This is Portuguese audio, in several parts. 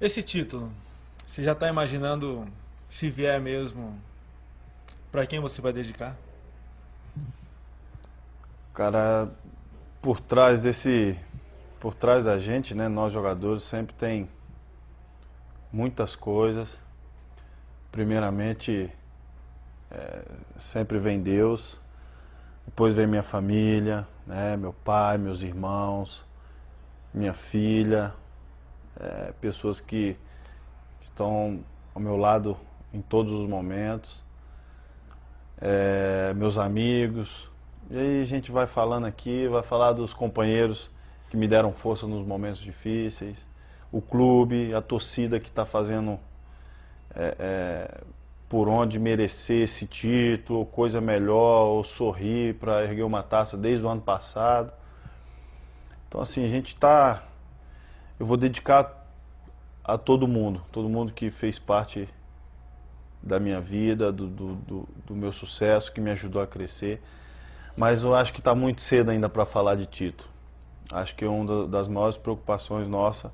Esse título, você já está imaginando se vier mesmo, para quem você vai dedicar? Cara, por trás desse, por trás da gente, né, nós jogadores sempre tem muitas coisas. Primeiramente, é, sempre vem Deus, depois vem minha família, né, meu pai, meus irmãos, minha filha, é, pessoas que estão ao meu lado em todos os momentos, é, meus amigos. E aí a gente vai falando aqui, vai falar dos companheiros que me deram força nos momentos difíceis, o clube, a torcida que está fazendo é, é, por onde merecer esse título, ou coisa melhor, ou sorrir para erguer uma taça desde o ano passado. Então assim, a gente está eu vou dedicar a todo mundo, todo mundo que fez parte da minha vida, do, do, do, do meu sucesso, que me ajudou a crescer. Mas eu acho que está muito cedo ainda para falar de Tito. Acho que uma das maiores preocupações nossa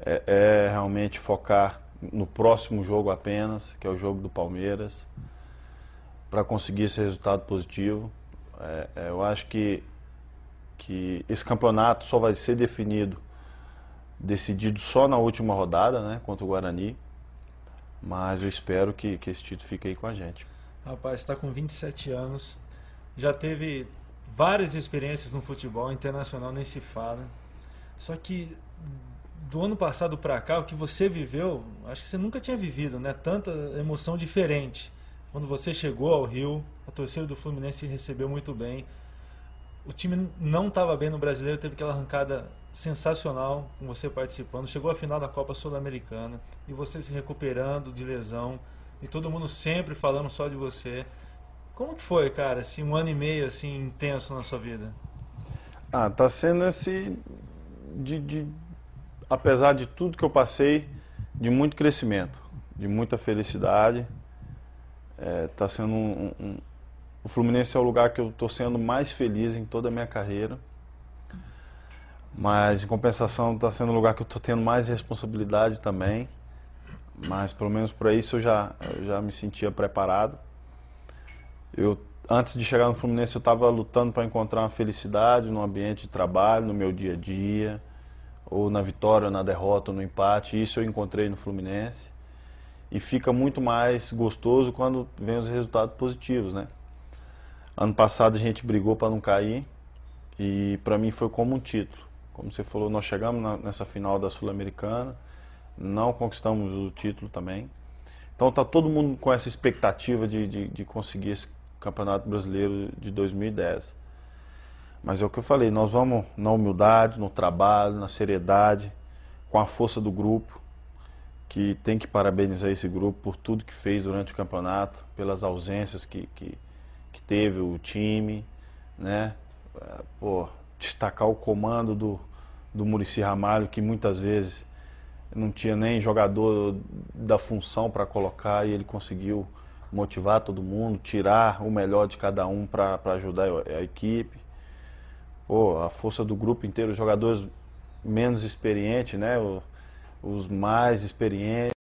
é, é realmente focar no próximo jogo apenas, que é o jogo do Palmeiras, para conseguir esse resultado positivo. É, é, eu acho que, que esse campeonato só vai ser definido decidido só na última rodada, né, contra o Guarani. Mas eu espero que, que esse título fique aí com a gente. Rapaz, está com 27 anos, já teve várias experiências no futebol internacional, nem se fala. Só que do ano passado para cá, o que você viveu, acho que você nunca tinha vivido, né? Tanta emoção diferente. Quando você chegou ao Rio, a torcida do Fluminense recebeu muito bem. O time não estava bem no brasileiro, teve aquela arrancada sensacional com você participando. Chegou à final da Copa Sul-Americana e você se recuperando de lesão e todo mundo sempre falando só de você. Como que foi, cara, assim, um ano e meio assim intenso na sua vida? Ah, tá sendo esse de, de apesar de tudo que eu passei, de muito crescimento, de muita felicidade. Está é, sendo um, um o Fluminense é o lugar que eu estou sendo mais feliz em toda a minha carreira. Mas, em compensação, está sendo o lugar que eu estou tendo mais responsabilidade também. Mas, pelo menos para isso, eu já, eu já me sentia preparado. Eu, antes de chegar no Fluminense, eu estava lutando para encontrar uma felicidade no ambiente de trabalho, no meu dia a dia, ou na vitória, ou na derrota, ou no empate. Isso eu encontrei no Fluminense. E fica muito mais gostoso quando vem os resultados positivos, né? Ano passado a gente brigou para não cair e para mim foi como um título. Como você falou, nós chegamos na, nessa final da Sul-Americana, não conquistamos o título também. Então tá todo mundo com essa expectativa de, de, de conseguir esse Campeonato Brasileiro de 2010. Mas é o que eu falei, nós vamos na humildade, no trabalho, na seriedade, com a força do grupo, que tem que parabenizar esse grupo por tudo que fez durante o campeonato, pelas ausências que, que, que teve o time, né? É, pô, destacar o comando do, do Murici Ramalho, que muitas vezes não tinha nem jogador da função para colocar e ele conseguiu motivar todo mundo, tirar o melhor de cada um para ajudar a equipe. Pô, a força do grupo inteiro, os jogadores menos experientes, né? os mais experientes.